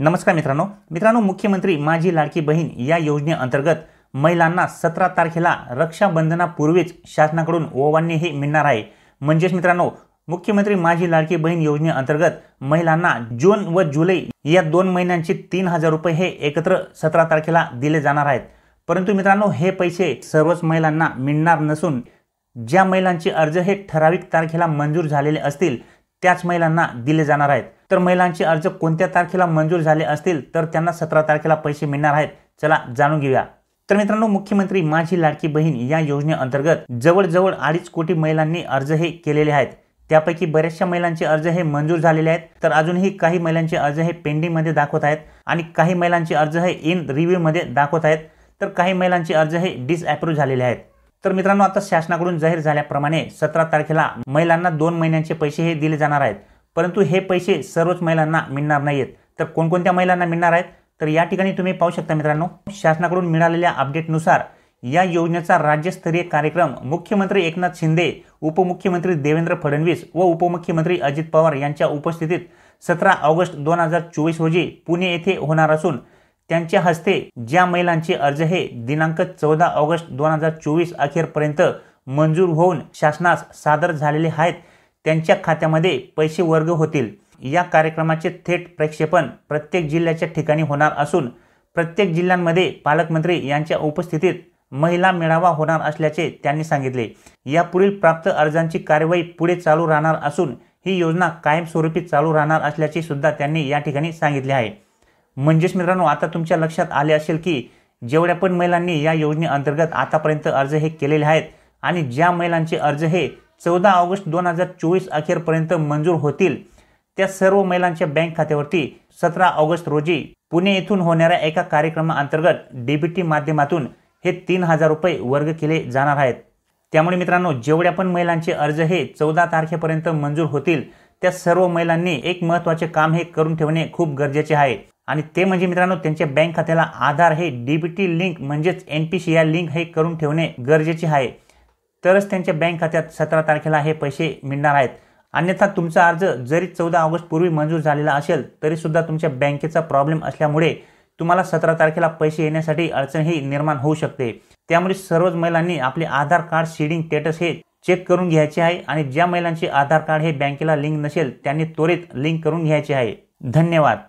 नमस्कार मित्रांनो मित्रांनो मुख्यमंत्री माझी लाडकी बहीण या योजनेअंतर्गत महिलांना सतरा तारखेला रक्षाबंधनापूर्वीच शासनाकडून ओवान्य हे मिळणार आहे म्हणजेच मित्रांनो मुख्यमंत्री माझी लाडकी बहीण योजनेअंतर्गत महिलांना जून व जुलै या दोन महिन्यांचे तीन हजार रुपये हे एकत्र सतरा तारखेला दिले जाणार आहेत परंतु मित्रांनो हे पैसे सर्वच महिलांना मिळणार नसून ज्या महिलांचे अर्ज हे ठराविक तारखेला मंजूर झालेले असतील त्याच महिलांना दिले जाणार आहेत तर महिलांचे अर्ज कोणत्या तारखेला मंजूर झाले असतील तर त्यांना सतरा तारखेला पैसे मिळणार आहेत चला जाणून घेऊया तर मित्रांनो मुख्यमंत्री माझी लाडकी बहीण या योजनेअंतर्गत जवळजवळ अडीच कोटी महिलांनी अर्ज हे केलेले आहेत त्यापैकी बऱ्याचशा महिलांचे अर्ज हे मंजूर झालेले आहेत तर अजूनही काही महिलांचे अर्ज हे पेंडिंगमध्ये दाखवत आहेत आणि काही महिलांचे अर्ज हे इन रिव्ह्यूमध्ये दाखवत आहेत तर काही महिलांचे अर्ज हे डिसअप्रूव्ह झालेले आहेत तर मित्रांनो आता शासनाकडून जाहीर झाल्याप्रमाणे सतरा तारखेला महिलांना दोन महिन्यांचे पैसे हे दिले जाणार आहेत परंतु हे पैसे सर्वच महिलांना मिळणार नाहीत तर कोणकोणत्या महिलांना मिळणार आहेत तर या ठिकाणी तुम्ही पाहू शकता मित्रांनो शासनाकडून मिळालेल्या अपडेटनुसार या योजनेचा राज्यस्तरीय कार्यक्रम मुख्यमंत्री एकनाथ शिंदे उपमुख्यमंत्री देवेंद्र फडणवीस व उपमुख्यमंत्री अजित पवार यांच्या उपस्थितीत सतरा ऑगस्ट दोन हजार चोवीस रोजी पुणे येथे होणार असून त्यांच्या हस्ते ज्या महिलांचे अर्ज हे दिनांक चौदा ऑगस्ट दोन हजार चोवीस अखेरपर्यंत मंजूर होऊन शासनास सादर झालेले आहेत त्यांच्या खात्यामध्ये पैसे वर्ग होतील या कार्यक्रमाचे थेट प्रक्षेपण प्रत्येक जिल्ह्याच्या ठिकाणी होणार असून प्रत्येक जिल्ह्यांमध्ये पालकमंत्री यांच्या उपस्थितीत महिला मेळावा होणार असल्याचे त्यांनी सांगितले यापुढील प्राप्त अर्जांची कार्यवाही पुढे चालू राहणार असून ही योजना कायमस्वरूपी चालू राहणार असल्याचे सुद्धा त्यांनी या ठिकाणी सांगितले आहे म्हणजेच मित्रांनो आता तुमच्या लक्षात आले असेल की जेवढ्या पण महिलांनी या योजनेअंतर्गत आतापर्यंत अर्ज हे केलेले आहेत आणि ज्या महिलांचे अर्ज हे चौदा ऑगस्ट दोन हजार चोवीस अखेरपर्यंत मंजूर होतील त्या सर्व महिलांच्या बँक खात्यावरती सतरा ऑगस्ट रोजी पुणे येथून होणाऱ्या एका कार्यक्रमाअंतर्गत डीबीटी माध्यमातून हे तीन हजार रुपये वर्ग केले जाणार आहेत त्यामुळे मित्रांनो जेवढ्या पण महिलांचे अर्ज हे चौदा तारखेपर्यंत मंजूर होतील त्या सर्व महिलांनी एक महत्त्वाचे काम हे करून ठेवणे खूप गरजेचे आहे आणि ते म्हणजे मित्रांनो त्यांच्या बँक खात्याला आधार हे डीबीटी लिंक म्हणजेच एन पी सी या लिंक हे करून ठेवणे गरजेचे आहे तरच त्यांच्या बँक खात्यात सतरा तारखेला हे पैसे मिळणार आहेत अन्यथा तुमचा अर्ज जरी चौदा पूर्वी मंजूर झालेला असेल तरीसुद्धा तुमच्या बँकेचा प्रॉब्लेम असल्यामुळे तुम्हाला सतरा तारखेला पैसे येण्यासाठी अडचणही निर्माण होऊ शकते त्यामुळे सर्वच महिलांनी आपले आधार कार्ड सीडिंग स्टेटस हे चेक करून घ्यायचे आहे आणि ज्या महिलांचे आधार कार्ड हे बँकेला लिंक नसेल त्यांनी त्वरित लिंक करून घ्यायचे आहे धन्यवाद